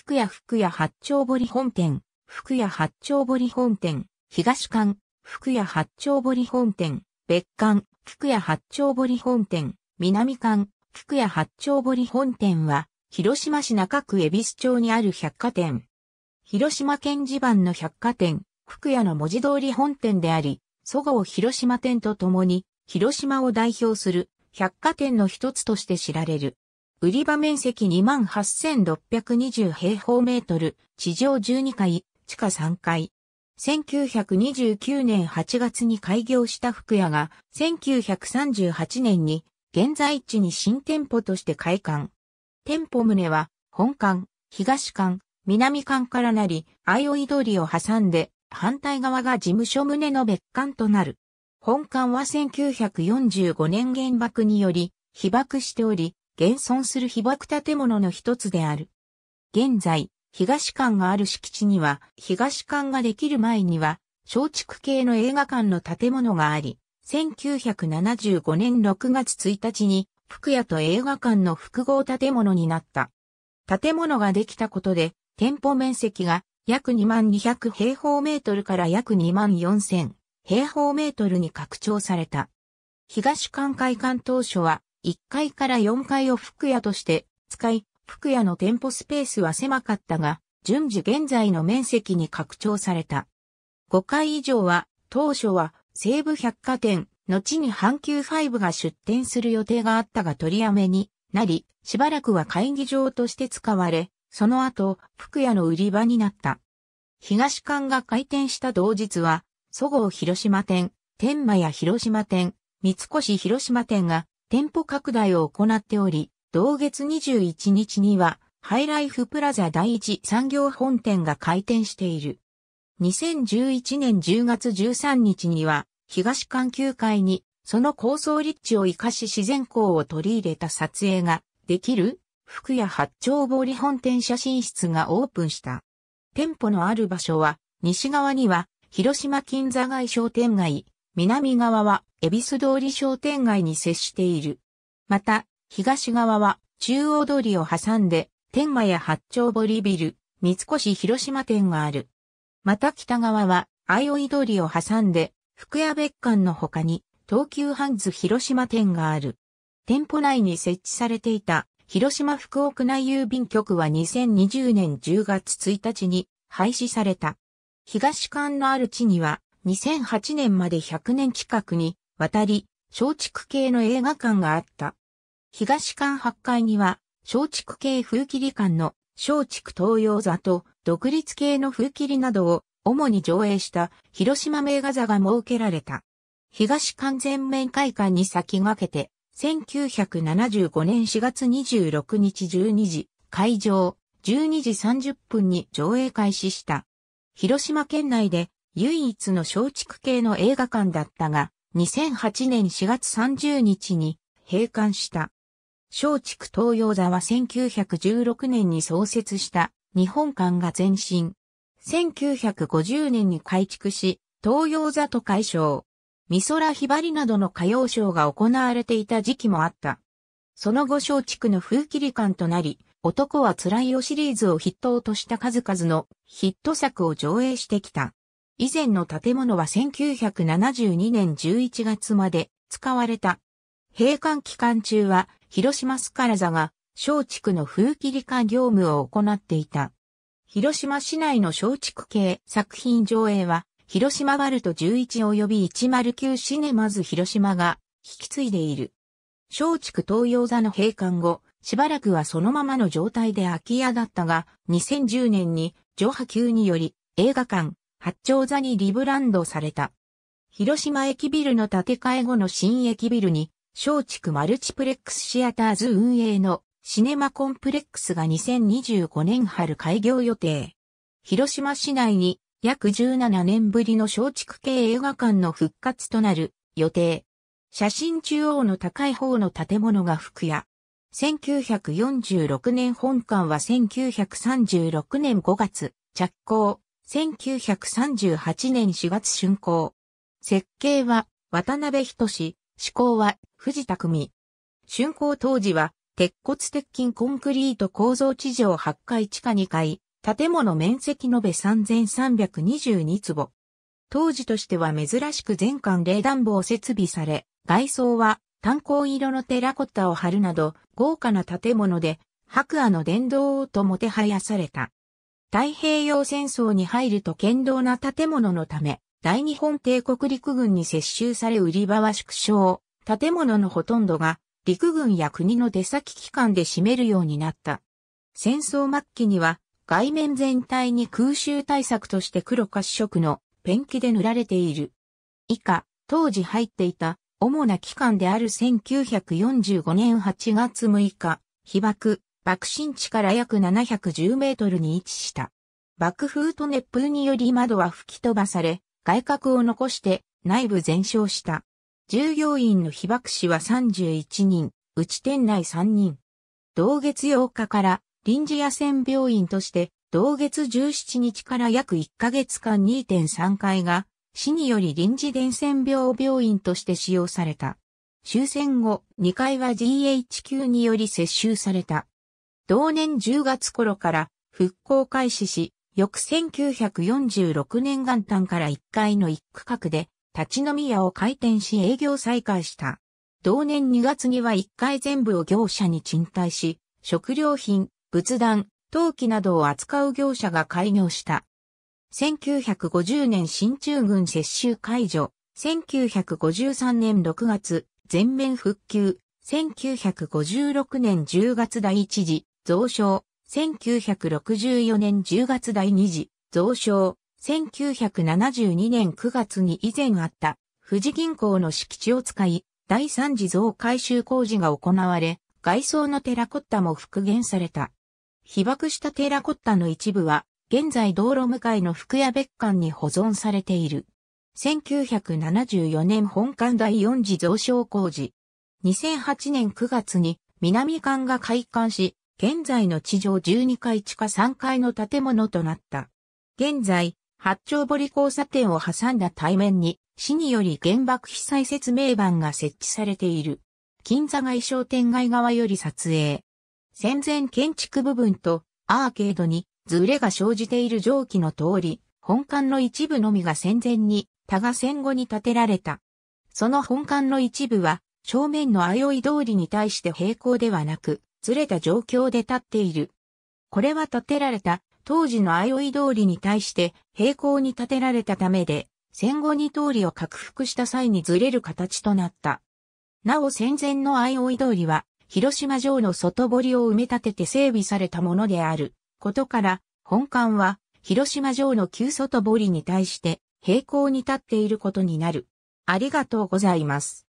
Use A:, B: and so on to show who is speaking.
A: 福屋福屋八丁堀本店、福屋八丁堀本店、東館、福屋八丁堀本店、別館、福屋八丁堀本店、南館、福屋八丁堀本店は、広島市中区恵比寿町にある百貨店。広島県地盤の百貨店、福屋の文字通り本店であり、祖う広島店とともに、広島を代表する百貨店の一つとして知られる。売り場面積28,620平方メートル、地上12階、地下3階。1929年8月に開業した福屋が、1938年に現在地に新店舗として開館。店舗棟は、本館、東館、南館からなり、相生通りを挟んで、反対側が事務所棟の別館となる。本館は1945年原爆により被爆しており、現存する被爆建物の一つである。現在、東館がある敷地には、東館ができる前には、松竹系の映画館の建物があり、1975年6月1日に、福屋と映画館の複合建物になった。建物ができたことで、店舗面積が約2200平方メートルから約24000平方メートルに拡張された。東館開館当初は1階から4階を服屋として使い、服屋の店舗スペースは狭かったが、順次現在の面積に拡張された。5階以上は、当初は西武百貨店、後に阪急ファイブが出店する予定があったが取りやめになり、しばらくは会議場として使われ、その後、服屋の売り場になった。東館が開店した同日は、そごう広島店、天満屋広島店、三越広島店が店舗拡大を行っており、同月21日には、ハイライフプラザ第一産業本店が開店している。2011年10月13日には、東環球会に、その構想立地を活かし自然光を取り入れた撮影ができる、福屋八丁堀本店写真室がオープンした。店舗のある場所は、西側には、広島金座街商店街、南側は、恵比寿通り商店街に接している。また、東側は、中央通りを挟んで、天満屋八丁堀ビル、三越広島店がある。また北側は、相生通りを挟んで、福屋別館の他に、東急ハンズ広島店がある。店舗内に設置されていた、広島福岡内郵便局は2020年10月1日に廃止された。東館のある地には、2008年まで100年近くに渡り、松竹系の映画館があった。東館8階には、松竹系風切り館の松竹東洋座と独立系の風切りなどを主に上映した広島名画座が設けられた。東館全面会館に先駆けて、1975年4月26日12時、会場、12時30分に上映開始した。広島県内で唯一の松竹系の映画館だったが、2008年4月30日に閉館した。松竹東洋座は1916年に創設した日本館が前身。1950年に改築し、東洋座と改称。美空ひばりなどの歌謡賞が行われていた時期もあった。その後松竹の風切り館となり、男は辛いよシリーズを筆頭とした数々のヒット作を上映してきた。以前の建物は1972年11月まで使われた。閉館期間中は広島スカラ座が小畜の風切り化業務を行っていた。広島市内の小畜系作品上映は広島バルト11及び109シネマズ広島が引き継いでいる。小畜東洋座の閉館後、しばらくはそのままの状態で空き家だったが、2010年に上波級により映画館、八丁座にリブランドされた。広島駅ビルの建て替え後の新駅ビルに、松竹マルチプレックスシアターズ運営のシネマコンプレックスが2025年春開業予定。広島市内に約17年ぶりの松竹系映画館の復活となる予定。写真中央の高い方の建物が服屋。1946年本館は1936年5月着工。1938年4月竣工。設計は渡辺仁志、施工は藤田組。竣工当時は鉄骨鉄筋コンクリート構造地上8階地下2階、建物面積延べ3322坪。当時としては珍しく全館冷暖房設備され、外装は炭鉱色のテラコッタを貼るなど豪華な建物で白亜の殿堂ともてはやされた。太平洋戦争に入ると堅牢な建物のため、大日本帝国陸軍に接収され売り場は縮小、建物のほとんどが陸軍や国の出先機関で占めるようになった。戦争末期には外面全体に空襲対策として黒褐色のペンキで塗られている。以下、当時入っていた主な機関である1945年8月6日、被爆、爆心地から約710メートルに位置した。爆風と熱風により窓は吹き飛ばされ、外角を残して内部全焼した。従業員の被爆死は31人、うち店内3人。同月8日から臨時野戦病院として、同月17日から約1ヶ月間2.3回が、市により臨時伝染病病院として使用された。終戦後、2回は GHQ により接収された。同年10月頃から復興開始し、翌1946年元旦から1階の一区画で立ち飲み屋を開店し営業再開した。同年2月には1階全部を業者に賃貸し、食料品、仏壇、陶器などを扱う業者が開業した。1950年新中軍接収解除、1953年6月、全面復旧、1956年10月第一次増床、1964年10月第2次、増床、1972年9月に以前あった、富士銀行の敷地を使い、第3次増改修工事が行われ、外装のテラコッタも復元された。被爆したテラコッタの一部は、現在道路向かいの福屋別館に保存されている。1974年本館第4次増床工事。2008年9月に南館が開館し、現在の地上12階地下3階の建物となった。現在、八丁堀交差点を挟んだ対面に、市により原爆被災説明板が設置されている。金座街商店街側より撮影。戦前建築部分とアーケードにズレが生じている蒸気の通り、本館の一部のみが戦前に、他が戦後に建てられた。その本館の一部は、正面のよい通りに対して平行ではなく、ずれた状況で立っている。これは建てられた当時の相生通りに対して平行に建てられたためで、戦後に通りを拡幅した際にずれる形となった。なお戦前の相生通りは、広島城の外堀を埋め立てて整備されたものであることから、本館は広島城の旧外堀に対して平行に立っていることになる。ありがとうございます。